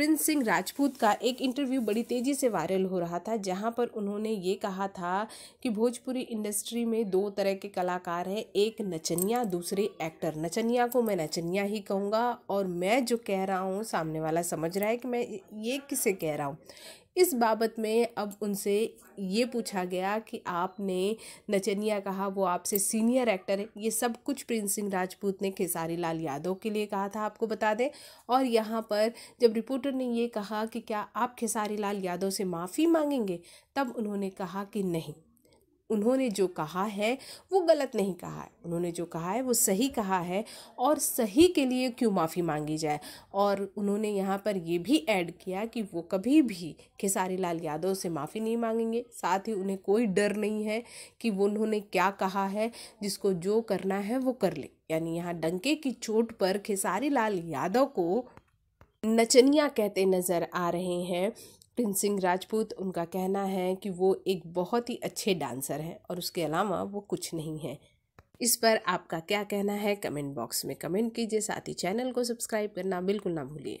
Prince Singh Rajput का एक interview बड़ी तेज़ी से वायरल हो रहा था जहां पर उन्होंने ये कहा था कि भोजपुरी इंडस्ट्री में दो तरह के कलाकार हैं एक नचनिया दूसरे एक्टर नचनिया को मैं नचनिया ही कहूँगा और मैं जो कह रहा हूँ सामने वाला समझ रहा है कि मैं ये किसे कह रहा हूँ इस बाबत में अब उनसे ये पूछा गया कि आपने नचनिया कहा वो आपसे सीनियर एक्टर है ये सब कुछ प्रिंस सिंह राजपूत ने खेसारी लाल यादव के लिए कहा था आपको बता दें और यहाँ पर जब रिपोर्टर ने ये कहा कि क्या आप खेसारी लाल यादव से माफ़ी मांगेंगे तब उन्होंने कहा कि नहीं उन्होंने जो कहा है वो गलत नहीं कहा है उन्होंने जो कहा है वो सही कहा है और सही के लिए क्यों माफ़ी मांगी जाए और उन्होंने यहाँ पर ये भी ऐड किया कि वो कभी भी खेसारी लाल यादव से माफ़ी नहीं मांगेंगे साथ ही उन्हें कोई डर नहीं है कि वो उन्होंने क्या कहा है जिसको जो करना है वो कर ले यानी यहाँ डंके की चोट पर खेसारी लाल यादव को नचनिया कहते नज़र आ रहे हैं प्रिंस सिंह राजपूत उनका कहना है कि वो एक बहुत ही अच्छे डांसर हैं और उसके अलावा वो कुछ नहीं है इस पर आपका क्या कहना है कमेंट बॉक्स में कमेंट कीजिए साथ ही चैनल को सब्सक्राइब करना बिल्कुल ना भूलिए